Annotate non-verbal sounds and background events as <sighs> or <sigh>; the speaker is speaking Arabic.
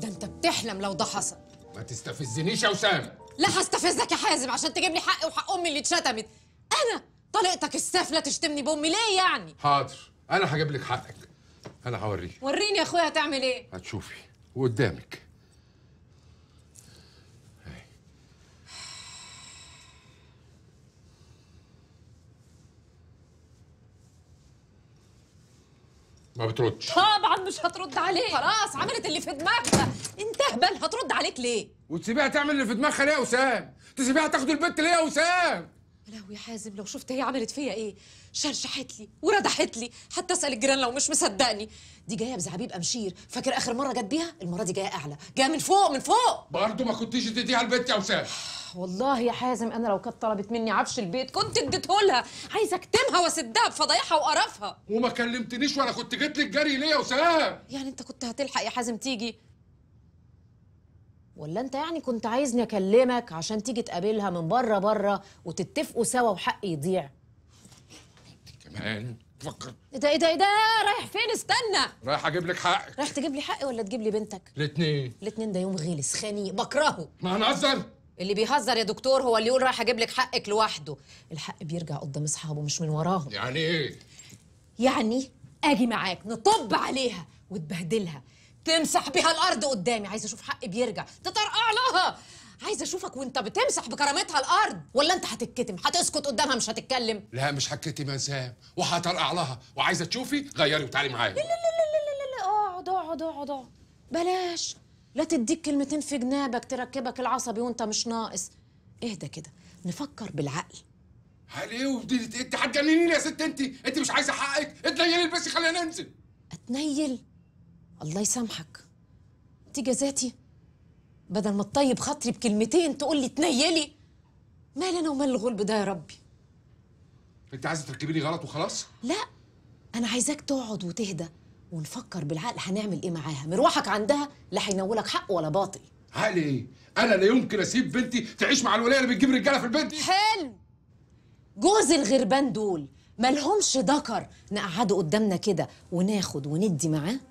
ده انت بتحلم لو ده حصل ما تستفزنيش يا اسامه لا هستفزك يا حازم عشان تجيب لي حقي وحق امي اللي اتشتمت انا طليقتك السافله تشتمني بامي ليه يعني حاضر انا هجيب لك حقك انا هوريك وريني يا اخويا هتعمل ايه هتشوفي وقدامك ما بتردش طبعا مش هترد عليه خلاص عملت اللي في دماغها انت هبل هترد عليك ليه وتسيبيها تعمل اللي في دماغها ليه يا وسام تسيبيها تاخد البت ليه يا وسام لهوي حازم لو شفت هي عملت فيا ايه شرشحت لي وردحت لي حتى اسال الجيران لو مش مصدقني دي جايه بزعبيب امشير فاكر اخر مره جت بيها المره دي جايه اعلى جايه من فوق من فوق برضه ما كنتيش تديها البيت يا وسام <sighs> والله يا حازم انا لو كانت طلبت مني عفش البيت كنت اديتهولها عايزه اكتمها واسدها بفضايحها وقرفها وما كلمتنيش ولا كنت جيت لك جري ليه يا وسام يعني انت كنت هتلحق يا حازم تيجي ولا انت يعني كنت عايزني اكلمك عشان تيجي تقابلها من بره بره وتتفقوا سوا وحق يضيع كمان فكر ايه ده ايه ده ايه ده رايح فين استنى رايح اجيب لك حقك رايح تجيب لي حقي ولا تجيب لي بنتك الاثنين الاثنين ده يوم غلس خاني بكرهه ما هنهزر اللي بيهزر يا دكتور هو اللي يقول رايح اجيب لك حقك لوحده الحق بيرجع قدام اصحابه مش من وراهم يعني ايه يعني اجي معاك نطب عليها وتبهدلها تمسح بيها الارض قدامي عايزه اشوف حقي بيرجع تطرقع لها عايزه اشوفك وانت بتمسح بكرامتها الارض ولا انت هتتكتم هتسكت قدامها مش هتتكلم لا مش هتكتم يا سام وهطرقع لها وعايزه تشوفي غيري وتعالي معايا لا لا لا لا لا اقعد اقعد اقعد اقعد بلاش لا تديك كلمتين في جنابك تركبك العصبي وانت مش ناقص اهدى كده نفكر بالعقل هل ايه ودي انت هتجننيني يا ست انت انت مش عايزه حقك اتنيلي البسي خلينا ننزل اتنيل الله يسامحك انت جزاتي بدل ما تطيب خاطري بكلمتين تقول لي تنيلي مال انا ومال الغلب ده يا ربي انت عايزه تركبي لي غلط وخلاص لا انا عايزاك تقعد وتهدى ونفكر بالعقل هنعمل ايه معاها مروحك عندها لا هينولك حق ولا باطل عقل ايه انا لا يمكن اسيب بنتي تعيش مع الولايه اللي بتجيب رجاله في البيت حلو جوز الغربان دول مالهمش ذكر نقعده قدامنا كده وناخد وندي معاه